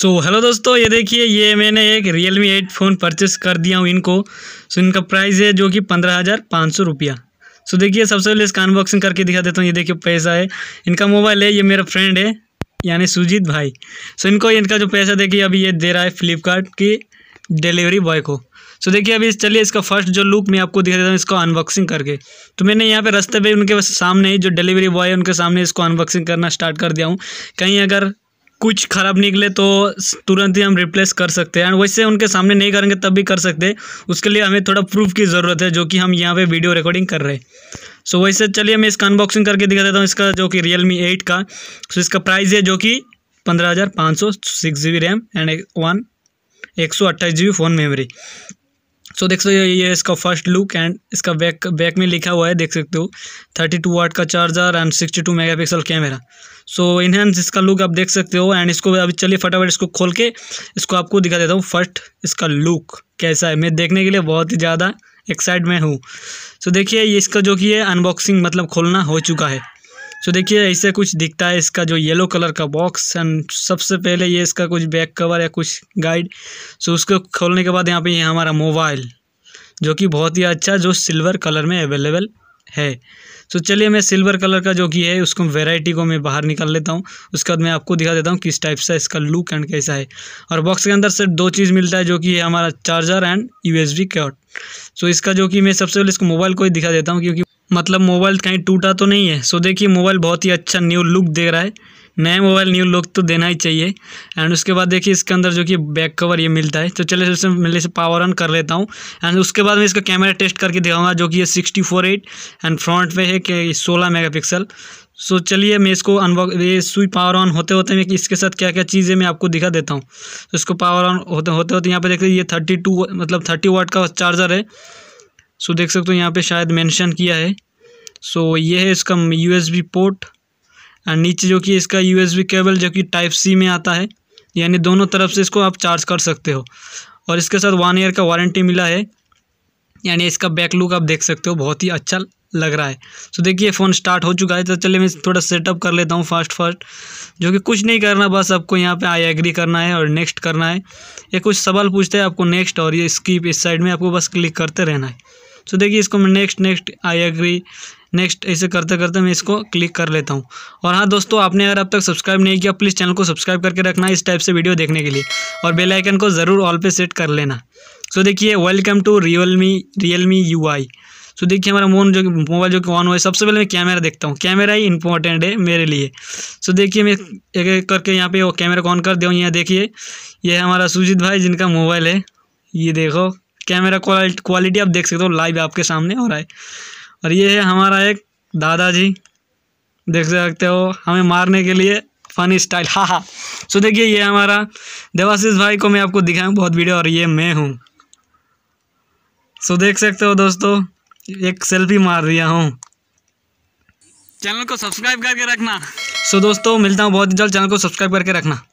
सो so, hello दोस्तों ये देखिए ये मैंने एक Realme eight phone purchase कर दिया हूँ इनको सो so, इनका प्राइस है जो कि पंद्रह हज़ार पाँच सौ रुपया सो so, देखिए सबसे पहले इसका अनबॉक्सिंग करके दिखा देता हूँ ये देखिए पैसा है इनका मोबाइल है ये मेरा फ्रेंड है यानी सुजीत भाई सो so, इनको इनका जो पैसा देखिए अभी ये दे रहा है फ्लिपकार्ट की डिलीवरी बॉय को सो so, देखिए अभी चलिए इसका फर्स्ट जो लुक मैं आपको दिखा देता हूँ इसको अनबॉक्सिंग करके तो मैंने यहाँ पे रास्ते पे उनके सामने ही जो डिलीवरी बॉय है उनके सामने इसको अनबॉक्सिंग करना स्टार्ट कर दिया हूँ कहीं अगर कुछ ख़राब निकले तो तुरंत ही हम रिप्लेस कर सकते हैं एंड वैसे उनके सामने नहीं करेंगे तब भी कर सकते उसके लिए हमें थोड़ा प्रूफ की ज़रूरत है जो कि हम यहाँ पे वीडियो रिकॉर्डिंग कर रहे हैं सो so, वैसे चलिए मैं इसका अनबॉक्सिंग करके दिखा देता हूँ इसका जो कि रियल मी एट का सो so, इसका प्राइस है जो कि पंद्रह हज़ार पाँच सौ six G B RAM and one एक सौ अट्ठाईस G B phone memory so देख सकते हो ये इसका फर्स्ट लुक एंड इसका बैक बैक में लिखा हुआ है देख सकते हो थर्टी टू वाट का charger and sixty two mega pixel camera so enhance इसका लुक आप देख सकते हो एंड इसको अभी चलिए फटाफट इसको खोल के इसको आपको दिखा देता हूँ फर्स्ट इसका लुक कैसा है मैं देखने के लिए बहुत ही ज़्यादा एक्साइट में हूँ सो देखिए ये इसका जो कि है अनबॉक्सिंग मतलब खोलना हो चुका है सो देखिए ऐसे कुछ दिखता है इसका जो येलो कलर का बॉक्स एंड सबसे पहले ये इसका कुछ बैक कवर या कुछ गाइड सो उसको खोलने के बाद यहाँ पे ये हमारा मोबाइल जो कि बहुत ही अच्छा जो सिल्वर कलर में अवेलेबल है सो चलिए मैं सिल्वर कलर का जो कि है उसको वेराइटी को मैं बाहर निकाल लेता हूँ उसके बाद मैं आपको दिखा देता हूँ किस टाइप सा इसका लुक एंड कैसा है और बॉक्स के अंदर सिर्फ दो चीज़ मिलता है जो कि है हमारा charger and U S B so इसका जो कि मैं सबसे पहले इसको मोबाइल को ही दिखा देता हूँ क्योंकि मतलब मोबाइल कहीं टूटा तो नहीं है सो देखिए मोबाइल बहुत ही अच्छा न्यू लुक दे रहा है नया मोबाइल न्यू लुक तो देना ही चाहिए एंड उसके बाद देखिए इसके अंदर जो कि बैक कवर ये मिलता है तो चले सबसे मिले से पावर ऑन कर लेता हूँ एंड उसके बाद मैं इसका कैमरा टेस्ट करके दिखाऊंगा जो कि ये sixty four eight and front पे है कि सोलह मेगा पिक्सल सो चलिए मैं इसको अनबॉक्स ये स्विच पावर ऑन होते होते मैं इसके साथ क्या क्या चीज़ें मैं आपको दिखा देता हूँ तो इसको पावर ऑन होते होते होते यहाँ पर देखते ये थर्टी टू मतलब थर्टी वाट का चार्जर है सो देख सकते हो यहाँ पे शायद मेंशन किया है सो ये है इसका यूएसबी पोर्ट एंड नीचे जो कि इसका यूएसबी केबल जो कि टाइप सी में आता है यानी दोनों तरफ से इसको आप चार्ज कर सकते हो और इसके साथ वन ईयर का वारंटी मिला है यानी इसका बैक लुक आप देख सकते हो बहुत ही अच्छा लग रहा है सो देखिए फ़ोन स्टार्ट हो चुका है तो चलिए मैं थोड़ा सेटअप कर लेता हूँ फास्ट फास्ट जो कि कुछ नहीं करना बस आपको यहाँ पे आई एग्री करना है और नेक्स्ट करना है ये कुछ सवाल पूछते हैं आपको नेक्स्ट और ये स्कीप इस साइड में आपको बस क्लिक करते रहना है सो तो देखिए इसको मैं next next I agree next ऐसे करते करते मैं इसको क्लिक कर लेता हूँ और हाँ दोस्तों आपने अगर अब तक सब्सक्राइब नहीं किया प्लीज़ चैनल को सब्सक्राइब करके रखना इस टाइप से वीडियो देखने के लिए और बेल आइकन को ज़रूर ऑल पे सेट कर लेना सो देखिए welcome to Realme Realme U I so देखिए हमारा मोन जो मोबाइल जो कि ऑन हुआ है सबसे पहले मैं कैमरा देखता हूँ कैमरा ही इंपॉर्टेंट है मेरे लिए सो देखिए मैं एक एक करके यहाँ पर वो कैमरा को ऑन कर दिया हूँ यहाँ देखिए ये हमारा सुजीत भाई जिनका मोबाइल है ये देखो कैमरा क्वालिटी आप देख सकते हो लाइव आपके सामने हो रहा है और ये है हमारा एक दादाजी देख सकते हो हमें मारने के लिए फ़नी स्टाइल हाँ हाँ सो देखिए ये हमारा देवाशीष भाई को मैं आपको दिखाऊँ बहुत वीडियो और ये मैं हूँ सो देख सकते हो दोस्तों एक सेल्फी मार दिया हूँ चैनल को सब्सक्राइब करके रखना सो दोस्तों मिलता हूँ बहुत जल्द चैनल को सब्सक्राइब करके रखना